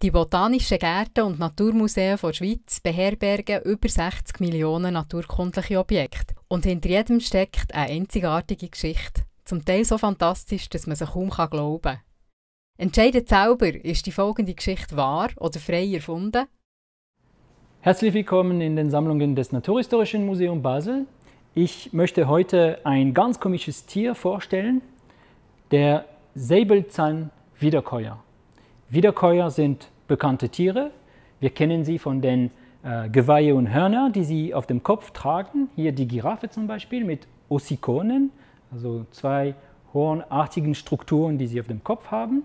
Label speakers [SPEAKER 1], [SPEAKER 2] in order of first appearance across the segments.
[SPEAKER 1] Die botanischen Gärten und Naturmuseen der Schweiz beherbergen über 60 Millionen naturkundliche Objekte. Und hinter jedem steckt eine einzigartige Geschichte. Zum Teil so fantastisch, dass man sie kaum glauben kann. Entscheidet selber, ist die folgende Geschichte wahr oder frei erfunden?
[SPEAKER 2] Herzlich willkommen in den Sammlungen des Naturhistorischen Museums Basel. Ich möchte heute ein ganz komisches Tier vorstellen, der Säbelzahn-Wiederkäuer. Wiederkäuer sind bekannte Tiere. Wir kennen sie von den äh, Geweihe und Hörner, die sie auf dem Kopf tragen. Hier die Giraffe zum Beispiel mit Ossikonen, also zwei hornartigen Strukturen, die sie auf dem Kopf haben.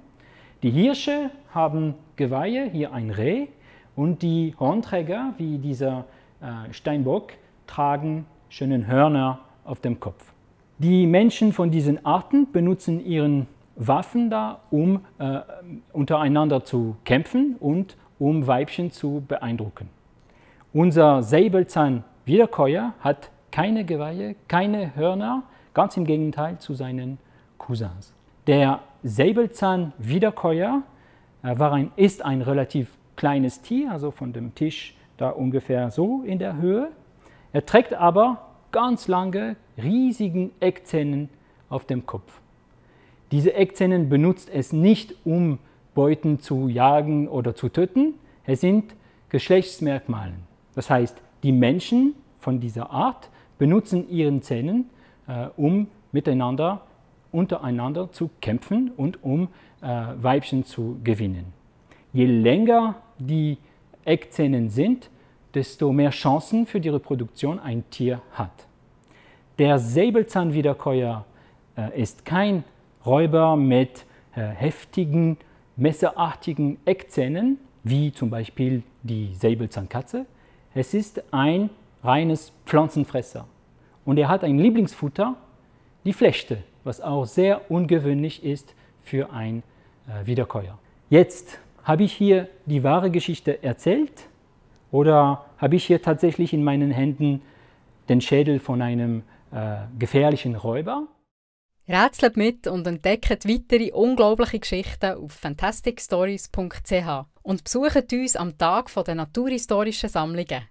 [SPEAKER 2] Die Hirsche haben Geweihe, hier ein Reh. Und die Hornträger, wie dieser äh, Steinbock, tragen schönen Hörner auf dem Kopf. Die Menschen von diesen Arten benutzen ihren Waffen da, um äh, untereinander zu kämpfen und um Weibchen zu beeindrucken. Unser Säbelzahn-Wiederkäuer hat keine Geweihe, keine Hörner, ganz im Gegenteil zu seinen Cousins. Der Säbelzahn-Wiederkäuer äh, ein, ist ein relativ kleines Tier, also von dem Tisch da ungefähr so in der Höhe. Er trägt aber ganz lange, riesigen Eckzähnen auf dem Kopf. Diese Eckzähnen benutzt es nicht, um Beuten zu jagen oder zu töten. Es sind Geschlechtsmerkmale. Das heißt, die Menschen von dieser Art benutzen ihren Zähnen, äh, um miteinander, untereinander zu kämpfen und um äh, Weibchen zu gewinnen. Je länger die Eckzähnen sind, desto mehr Chancen für die Reproduktion ein Tier hat. Der Säbelzahnwiederkäuer äh, ist kein Räuber mit äh, heftigen, messerartigen Eckzähnen, wie zum Beispiel die Säbelzahnkatze. Es ist ein reines Pflanzenfresser. Und er hat ein Lieblingsfutter, die Flechte, was auch sehr ungewöhnlich ist für ein äh, Wiederkäuer. Jetzt habe ich hier die wahre Geschichte erzählt oder habe ich hier tatsächlich in meinen Händen den Schädel von einem äh, gefährlichen Räuber?
[SPEAKER 1] Rätselt mit und entdeckt weitere unglaubliche Geschichten auf fantasticstories.ch
[SPEAKER 2] und besucht uns am Tag der naturhistorischen Sammlungen.